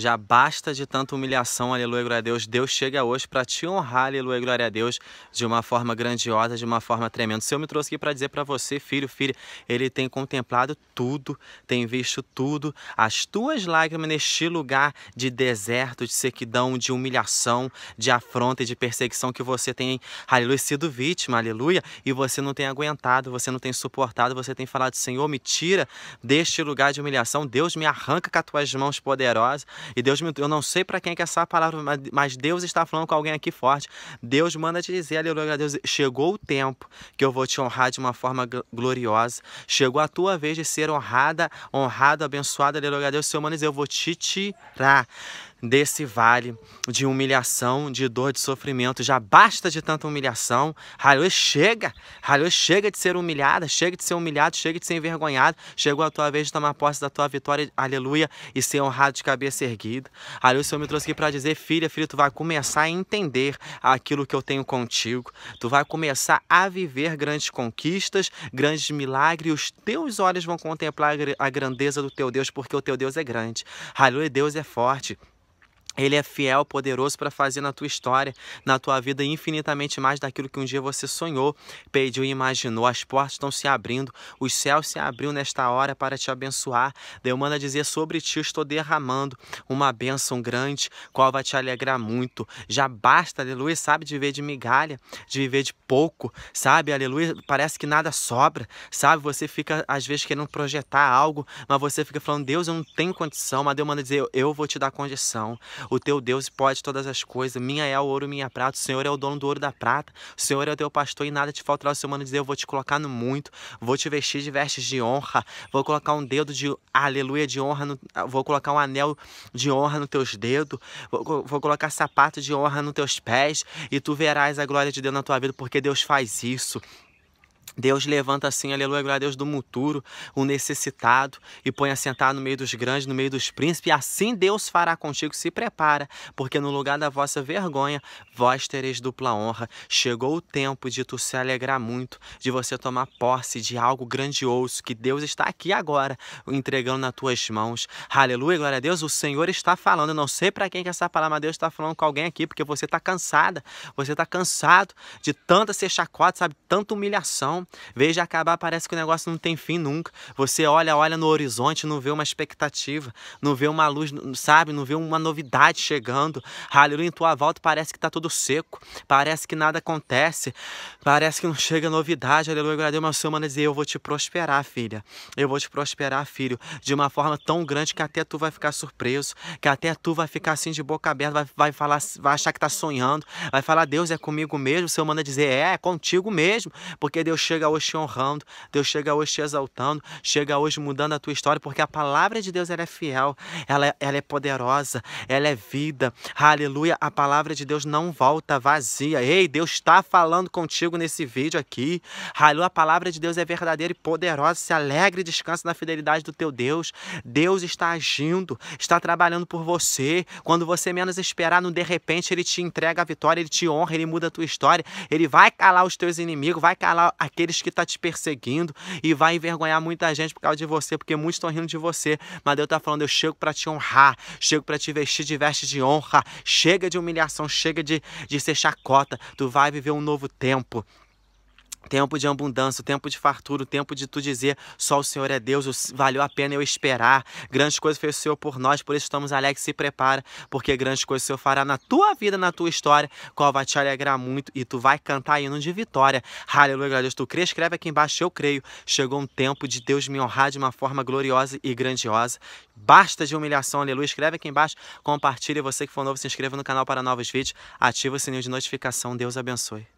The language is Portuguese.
Já basta de tanta humilhação, aleluia, glória a Deus. Deus chega hoje para te honrar, aleluia, glória a Deus, de uma forma grandiosa, de uma forma tremenda. O Senhor me trouxe aqui para dizer para você, filho, filha, Ele tem contemplado tudo, tem visto tudo. As tuas lágrimas neste lugar de deserto, de sequidão, de humilhação, de afronta e de perseguição que você tem, aleluia, sido vítima, aleluia, e você não tem aguentado, você não tem suportado, você tem falado, Senhor, me tira deste lugar de humilhação, Deus me arranca com as tuas mãos poderosas e Deus me, eu não sei para quem é que essa palavra, mas Deus está falando com alguém aqui forte. Deus manda te dizer, aleluia, Deus, chegou o tempo que eu vou te honrar de uma forma gloriosa. Chegou a tua vez de ser honrada, honrado, abençoado, aleluia, Deus, Senhor, manos, eu vou te tirar desse vale de humilhação, de dor, de sofrimento. Já basta de tanta humilhação. Aleluia, chega! Aleluia, chega de ser humilhada, chega de ser humilhado, chega de ser envergonhado. Chegou a tua vez de tomar posse da tua vitória, aleluia, e ser honrado de cabeça erguida. Aleluia, o Senhor me trouxe aqui para dizer, filha, filho, tu vai começar a entender aquilo que eu tenho contigo. Tu vai começar a viver grandes conquistas, grandes milagres. Os teus olhos vão contemplar a grandeza do teu Deus, porque o teu Deus é grande. Aleluia, Deus é forte. Ele é fiel, poderoso para fazer na tua história, na tua vida, infinitamente mais daquilo que um dia você sonhou, pediu e imaginou. As portas estão se abrindo, os céus se abriu nesta hora para te abençoar. Deus manda dizer sobre ti: estou derramando uma bênção grande, qual vai te alegrar muito. Já basta, aleluia, sabe, de viver de migalha, de viver de pouco, sabe, aleluia, parece que nada sobra, sabe? Você fica, às vezes, querendo projetar algo, mas você fica falando: Deus, eu não tenho condição, mas Deus manda dizer: eu vou te dar condição. O teu Deus pode todas as coisas. Minha é o ouro, minha é prata. O Senhor é o dono do ouro da prata. O Senhor é o teu pastor e nada te faltará. O Senhor mano dizer: Eu vou te colocar no muito. Vou te vestir de vestes de honra. Vou colocar um dedo de aleluia de honra. No... vou colocar um anel de honra nos teus dedos. Vou, vou colocar sapato de honra nos teus pés. E tu verás a glória de Deus na tua vida, porque Deus faz isso. Deus levanta assim, aleluia, glória a Deus, do muturo, o necessitado, e põe a sentar no meio dos grandes, no meio dos príncipes, e assim Deus fará contigo, se prepara, porque no lugar da vossa vergonha, vós tereis dupla honra. Chegou o tempo de tu se alegrar muito, de você tomar posse de algo grandioso, que Deus está aqui agora, entregando nas tuas mãos. Aleluia, glória a Deus, o Senhor está falando, eu não sei para quem que essa palavra, mas Deus está falando com alguém aqui, porque você está cansada, você está cansado de tanta ser chacota, sabe, tanta humilhação, Veja acabar, parece que o negócio não tem fim nunca. Você olha, olha no horizonte, não vê uma expectativa, não vê uma luz, sabe? Não vê uma novidade chegando. Aleluia, em tua volta parece que está tudo seco, parece que nada acontece, parece que não chega novidade. Aleluia, glória a Deus, mas o Senhor manda dizer, eu vou te prosperar, filha. Eu vou te prosperar, filho, de uma forma tão grande que até tu vai ficar surpreso, que até tu vai ficar assim de boca aberta, vai, vai falar, vai achar que está sonhando, vai falar, Deus é comigo mesmo. O Senhor manda dizer, é, é contigo mesmo, porque Deus chega chega hoje te honrando, Deus chega hoje te exaltando, chega hoje mudando a tua história, porque a palavra de Deus ela é fiel, ela, é, ela é poderosa, ela é vida. Aleluia, a palavra de Deus não volta vazia. Ei, Deus está falando contigo nesse vídeo aqui. Aleluia, a palavra de Deus é verdadeira e poderosa. Se alegre e descanse na fidelidade do teu Deus. Deus está agindo, está trabalhando por você. Quando você menos esperar, no de repente ele te entrega a vitória, ele te honra, ele muda a tua história, ele vai calar os teus inimigos, vai calar aquele aqueles que está te perseguindo e vai envergonhar muita gente por causa de você, porque muitos estão rindo de você. Mas Deus está falando: eu chego para te honrar, chego para te vestir de veste de honra, chega de humilhação, chega de, de ser chacota, tu vai viver um novo tempo. Tempo de abundância, tempo de fartura, tempo de tu dizer só o Senhor é Deus, valeu a pena eu esperar. Grandes coisas fez o Senhor por nós, por isso estamos alegres. Se prepara, porque grandes coisas o Senhor fará na tua vida, na tua história, qual vai te alegrar muito e tu vai cantar hino de vitória. Aleluia, Deus. Tu crê, escreve aqui embaixo, eu creio. Chegou um tempo de Deus me honrar de uma forma gloriosa e grandiosa. Basta de humilhação, aleluia. Escreve aqui embaixo, compartilha. Você que for novo, se inscreva no canal para novos vídeos, ativa o sininho de notificação. Deus abençoe.